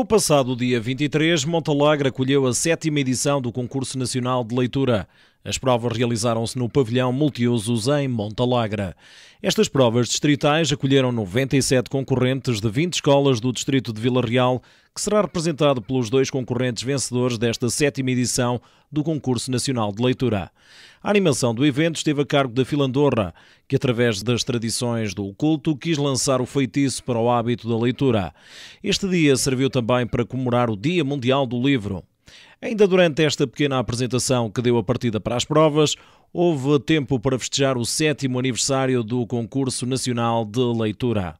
No passado dia 23, Montalagre acolheu a sétima edição do Concurso Nacional de Leitura. As provas realizaram-se no pavilhão multiusos em Montalagra. Estas provas distritais acolheram 97 concorrentes de 20 escolas do distrito de Vila Real, que será representado pelos dois concorrentes vencedores desta sétima edição do Concurso Nacional de Leitura. A animação do evento esteve a cargo da Filandorra, que, através das tradições do culto, quis lançar o feitiço para o hábito da leitura. Este dia serviu também para comemorar o Dia Mundial do Livro, Ainda durante esta pequena apresentação que deu a partida para as provas, houve tempo para festejar o sétimo aniversário do Concurso Nacional de Leitura.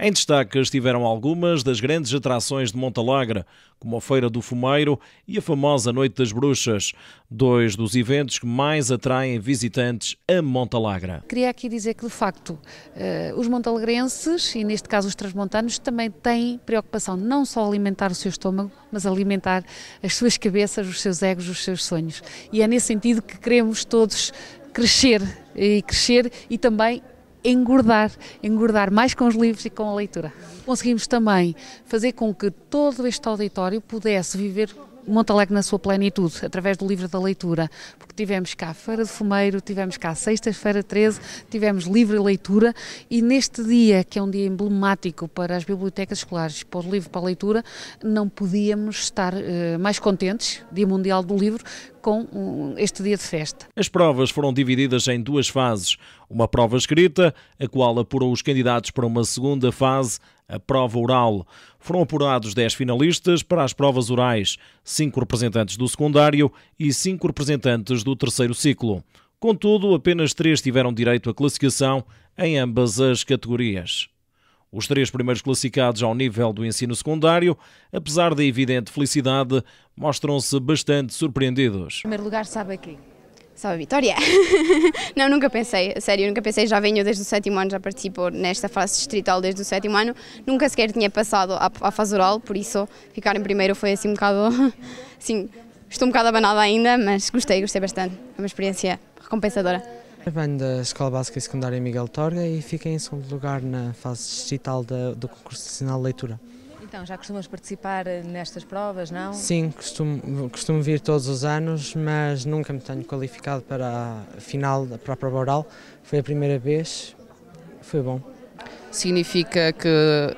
Em destaque estiveram algumas das grandes atrações de Montalegre, como a Feira do Fumeiro e a famosa Noite das Bruxas, dois dos eventos que mais atraem visitantes a Montalegre. Queria aqui dizer que, de facto, eh, os montalegrenses, e neste caso os transmontanos, também têm preocupação não só alimentar o seu estômago, mas alimentar as suas cabeças, os seus egos, os seus sonhos. E é nesse sentido que queremos todos crescer e crescer e também engordar, engordar mais com os livros e com a leitura. Conseguimos também fazer com que todo este auditório pudesse viver Montalegre na sua plenitude, através do livro da leitura, porque tivemos cá Feira de Fumeiro, tivemos cá Sexta-feira 13, tivemos livre leitura e neste dia, que é um dia emblemático para as bibliotecas escolares, para o livro para a leitura, não podíamos estar uh, mais contentes, Dia Mundial do Livro, com eh, este dia de festa. As provas foram divididas em duas fases. Uma prova escrita, a qual apurou os candidatos para uma segunda fase a prova oral. Foram apurados 10 finalistas para as provas orais, 5 representantes do secundário e 5 representantes do terceiro ciclo. Contudo, apenas 3 tiveram direito à classificação em ambas as categorias. Os três primeiros classificados ao nível do ensino secundário, apesar da evidente felicidade, mostram-se bastante surpreendidos. Em primeiro lugar, sabe quem. Salve Vitória! não, nunca pensei, sério, nunca pensei, já venho desde o sétimo ano, já participo nesta fase distrital desde o sétimo ano, nunca sequer tinha passado à, à fase oral, por isso ficar em primeiro foi assim um bocado, assim, estou um bocado abanada ainda, mas gostei, gostei bastante, é uma experiência recompensadora. Venho da Escola Básica e Secundária Miguel Torga e fiquei em segundo lugar na fase distrital do concurso nacional de leitura. Então, já costumas participar eh, nestas provas, não? Sim, costumo, costumo vir todos os anos, mas nunca me tenho qualificado para a final, da própria prova oral. Foi a primeira vez, foi bom. Significa que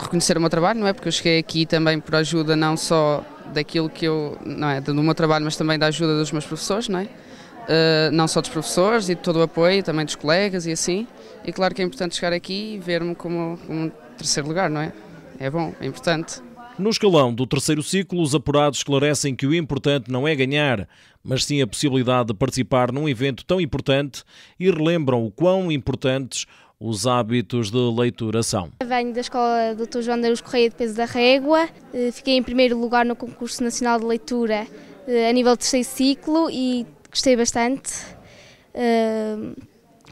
reconhecer o meu trabalho, não é? Porque eu cheguei aqui também por ajuda não só daquilo que eu, não é, do meu trabalho, mas também da ajuda dos meus professores, não é? Uh, não só dos professores e de todo o apoio, também dos colegas e assim. E claro que é importante chegar aqui e ver-me como um terceiro lugar, não é? é bom, é importante. No escalão do terceiro ciclo, os apurados esclarecem que o importante não é ganhar, mas sim a possibilidade de participar num evento tão importante e relembram o quão importantes os hábitos de leitura são. Venho da escola Dr. João Deus Correia de Peso da Régua, eh, fiquei em primeiro lugar no concurso nacional de leitura eh, a nível terceiro ciclo e gostei bastante. Eh,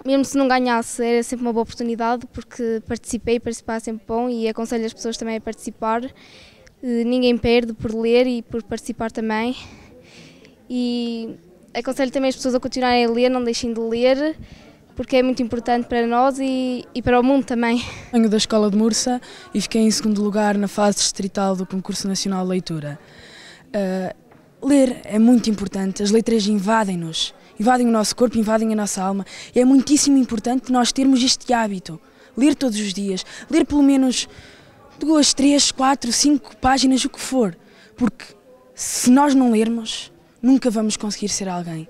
mesmo se não ganhasse, era sempre uma boa oportunidade, porque participei, participar é sempre bom e aconselho as pessoas também a participar. Eh, ninguém perde por ler e por participar também. E aconselho também as pessoas a continuarem a ler, não deixem de ler, porque é muito importante para nós e, e para o mundo também. Venho da Escola de Mursa e fiquei em segundo lugar na fase distrital do Concurso Nacional de Leitura. Uh, ler é muito importante, as letras invadem-nos invadem o nosso corpo, invadem a nossa alma. E é muitíssimo importante nós termos este hábito, ler todos os dias, ler pelo menos duas, três, quatro, cinco páginas, o que for, porque se nós não lermos, nunca vamos conseguir ser alguém.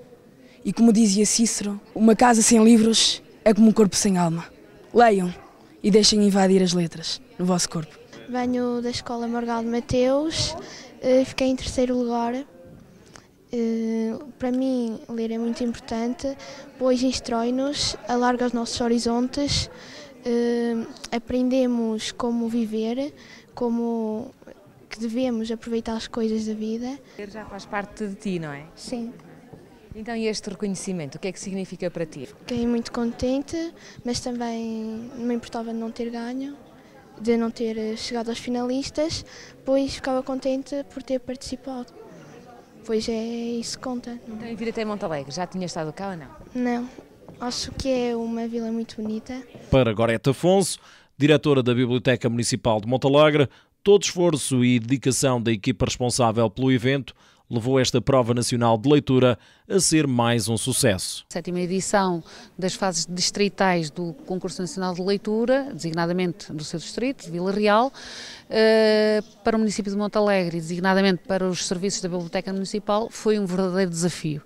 E como dizia Cícero, uma casa sem livros é como um corpo sem alma. Leiam e deixem invadir as letras no vosso corpo. Venho da escola Morgado Mateus, eh, fiquei em terceiro lugar eh, para mim, ler é muito importante, pois instrói-nos, alarga os nossos horizontes, uh, aprendemos como viver, como que devemos aproveitar as coisas da vida. Ler já faz parte de ti, não é? Sim. Então, e este reconhecimento, o que é que significa para ti? Fiquei muito contente, mas também não me importava de não ter ganho, de não ter eh, chegado aos finalistas, pois ficava contente por ter participado. Pois é, isso conta. Não? Então, em Viratei Monte Alegre, já tinha estado cá ou não? Não. Acho que é uma vila muito bonita. Para Gorete Afonso, diretora da Biblioteca Municipal de Monte Alegre, todo esforço e dedicação da equipa responsável pelo evento levou esta prova nacional de leitura a ser mais um sucesso. A sétima edição das fases distritais do Concurso Nacional de Leitura, designadamente do seu distrito, de Vila Real, eh, para o município de Montalegre, designadamente para os serviços da Biblioteca Municipal, foi um verdadeiro desafio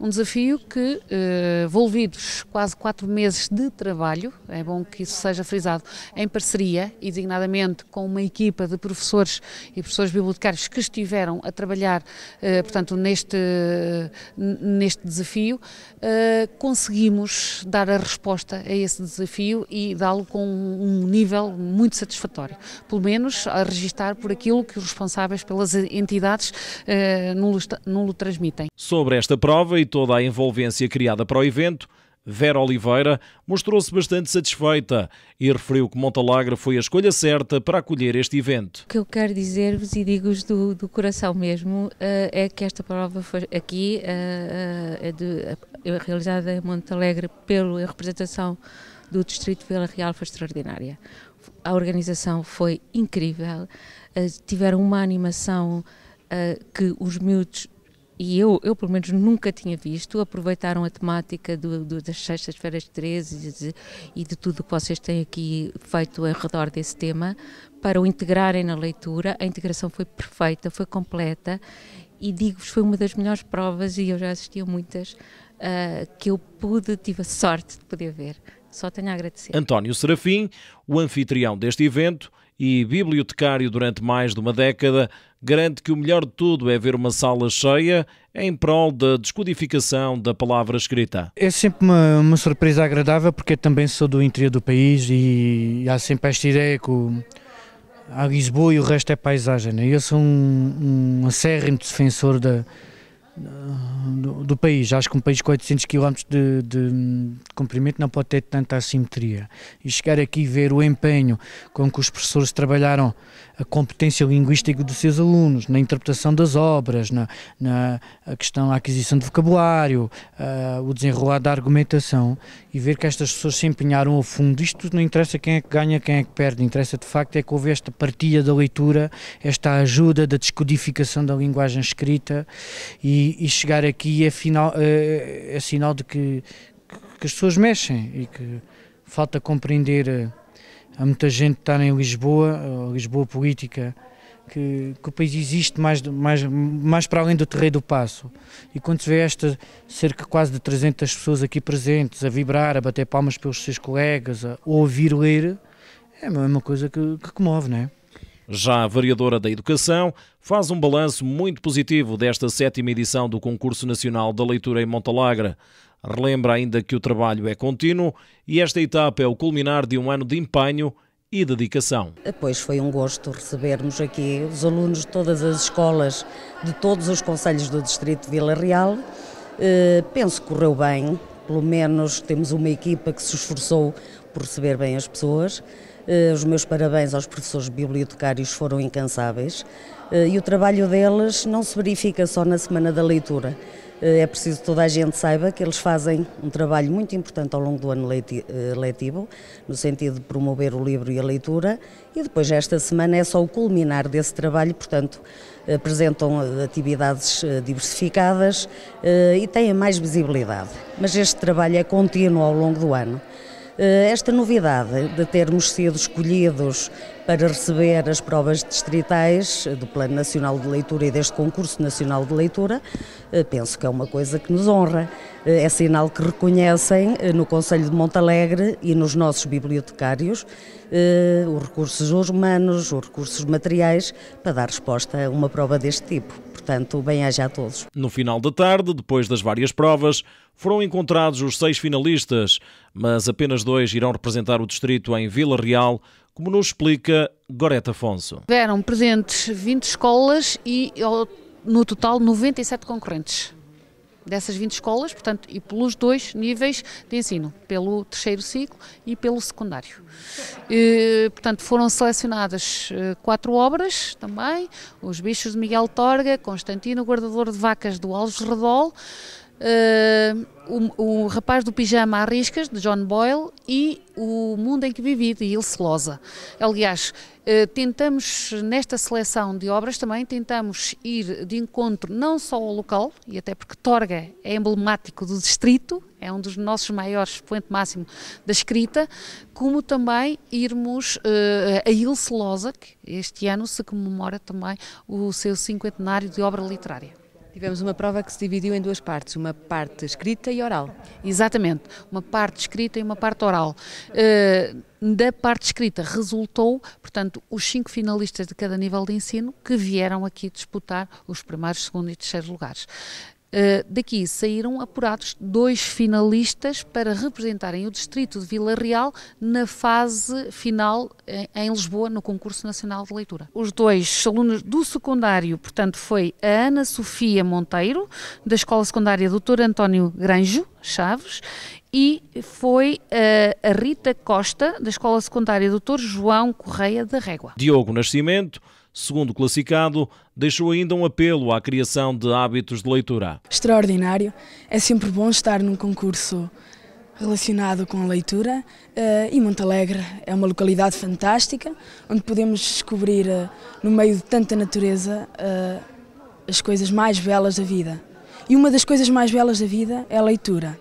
um desafio que, eh, envolvidos quase quatro meses de trabalho, é bom que isso seja frisado, em parceria e designadamente com uma equipa de professores e professores bibliotecários que estiveram a trabalhar, eh, portanto, neste, neste desafio, eh, conseguimos dar a resposta a esse desafio e dá-lo com um nível muito satisfatório, pelo menos a registar por aquilo que os responsáveis pelas entidades eh, lo transmitem. Sobre esta prova e toda a envolvência criada para o evento, Vera Oliveira mostrou-se bastante satisfeita e referiu que Montalegre foi a escolha certa para acolher este evento. O que eu quero dizer-vos e digo-vos do, do, coração mesmo eh, é que esta prova foi aqui, eh, eh, é de, é realizada em Montalegre pela representação do Distrito Vila Real foi extraordinária. A organização foi incrível, tiveram uma animação que os miúdos e eu, eu pelo menos nunca tinha visto, aproveitaram a temática do, do das sextas-feiras 13 e, e de tudo o que vocês têm aqui feito em redor desse tema para o integrarem na leitura. A integração foi perfeita, foi completa e digo-vos, foi uma das melhores provas e eu já assisti a muitas uh, que eu pude, tive a sorte de poder ver. Só tenho a agradecer. António Serafim, o anfitrião deste evento, e bibliotecário durante mais de uma década, garante que o melhor de tudo é ver uma sala cheia em prol da descodificação da palavra escrita. É sempre uma, uma surpresa agradável porque também sou do interior do país e há sempre esta ideia que o, a Lisboa e o resto é paisagem. Né? Eu sou um, um acérrimo defensor da do país. Acho que um país com 800 km de, de comprimento não pode ter tanta assimetria. E chegar aqui e ver o empenho com que os professores trabalharam a competência linguística dos seus alunos, na interpretação das obras, na, na questão da aquisição de vocabulário, uh, o desenrolar da argumentação e ver que estas pessoas se empenharam a fundo. Isto não interessa quem é que ganha, quem é que perde, interessa de facto é que houve esta partilha da leitura, esta ajuda da descodificação da linguagem escrita e, e chegar aqui é final, é, eh, é sinal de que, que as pessoas mexem e que falta compreender a eh, muita gente que está em Lisboa, a Lisboa política, que, que, o país existe mais, mais, mais para além do terreiro do passo. E quando se vê esta cerca quase de 300 pessoas aqui presentes, a vibrar, a bater palmas pelos seus colegas, a ouvir ler, é uma coisa que, que comove, não é? Já a variadora da Educação faz um balanço muito positivo desta sétima edição do Concurso Nacional da Leitura em Montalagra. Relembra ainda que o trabalho é contínuo e esta etapa é o culminar de um ano de empenho e dedicação. Pois foi um gosto recebermos aqui os alunos de todas as escolas, de todos os conselhos do Distrito de Vila Real. Eh, penso que correu bem, pelo menos temos uma equipa que se esforçou por receber bem as pessoas. Eh, os meus parabéns aos professores bibliotecários foram incansáveis eh, e o trabalho deles não se verifica só na semana da leitura. Eh, é preciso que toda a gente saiba que eles fazem um trabalho muito importante ao longo do ano letivo, no sentido de promover o livro e a leitura, e depois esta semana é só o culminar desse trabalho, portanto, apresentam atividades diversificadas e têm mais visibilidade. Mas este trabalho é contínuo ao longo do ano. Eh, esta novidade de termos sido escolhidos para receber as provas distritais eh, do Plano Nacional de Leitura e deste Concurso Nacional de Leitura, eh, penso que é uma coisa que nos honra. É sinal que reconhecem no Conselho de Montalegre e nos nossos bibliotecários os recursos humanos, os recursos materiais para dar resposta a uma prova deste tipo portanto, bem-aja a todos. No final da tarde, depois das várias provas, foram encontrados os seis finalistas, mas apenas dois irão representar o distrito em Vila Real, como nos explica Goreta Afonso. Tiveram presentes 20 escolas e no total 97 concorrentes dessas 20 escolas, portanto, e pelos dois níveis de ensino, pelo terceiro ciclo e pelo secundário. E, portanto, foram selecionadas eh, quatro obras também, Os Bichos de Miguel Torga, Constantino Guardador de Vacas do Alves Redol, Uh, o, o, Rapaz do Pijama a Riscas, de John Boyle, e O Mundo em que Vivi, de Ilse Loza. Aliás, uh, tentamos, nesta seleção de obras também, tentamos ir de encontro não só ao local, e até porque Torga é emblemático do distrito, é um dos nossos maiores poente máximo da escrita, como também irmos uh, a Ilse Loza, que este ano se comemora também o seu cinquentenário de obra literária. Tivemos uma prova que se dividiu em duas partes, uma parte escrita e oral. Exatamente, uma parte escrita e uma parte oral. Uh, da parte escrita resultou, portanto, os cinco finalistas de cada nível de ensino que vieram aqui disputar os primários, segundo e terceiro lugares. Eh, daqui saíram apurados dois finalistas para representarem o distrito de Vila Real na fase final eh, em Lisboa, no concurso nacional de leitura. Os dois alunos do secundário, portanto, foi a Ana Sofia Monteiro, da Escola Secundária Dr. António Granjo, Chaves, e foi eh, a Rita Costa, da Escola Secundária Dr. João Correia da Régua. Diogo Nascimento Segundo o classificado, deixou ainda um apelo à criação de hábitos de leitura. Extraordinário. É sempre bom estar num concurso relacionado com a leitura eh, e Montalegre é uma localidade fantástica onde podemos descobrir eh, no meio de tanta natureza eh, as coisas mais belas da vida. E uma das coisas mais belas da vida é a leitura,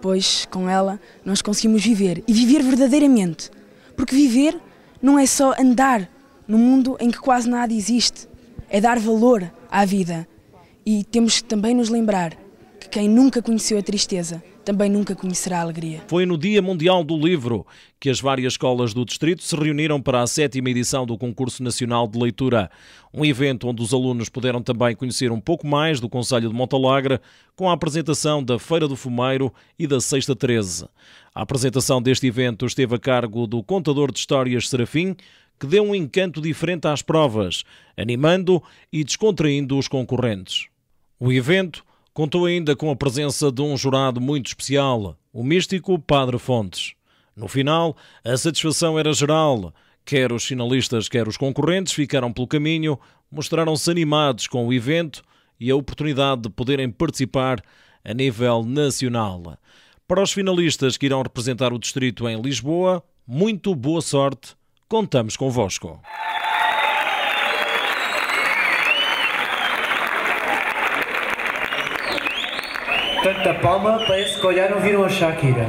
pois com ela nós conseguimos viver e viver verdadeiramente, porque viver não é só andar num mundo em que quase nada existe. É dar valor à vida. E temos que também nos lembrar que quem nunca conheceu a tristeza também nunca conhecerá a alegria. Foi no Dia Mundial do Livro que as várias escolas do distrito se reuniram para a sétima edição do Concurso Nacional de Leitura, um evento onde os alunos puderam também conhecer um pouco mais do Conselho de Montalagre com a apresentação da Feira do Fumeiro e da Sexta 13. A apresentação deste evento esteve a cargo do contador de histórias Serafim, que dê um encanto diferente às provas, animando e descontraindo os concorrentes. O evento contou ainda com a presença de um jurado muito especial, o místico Padre Fontes. No final, a satisfação era geral. Quer os finalistas, quer os concorrentes ficaram pelo caminho, mostraram-se animados com o evento e a oportunidade de poderem participar a nível nacional. Para os finalistas que irão representar o distrito em Lisboa, muito boa sorte Contamos convosco. Tanta palma, parece que olharam viram a Shakira.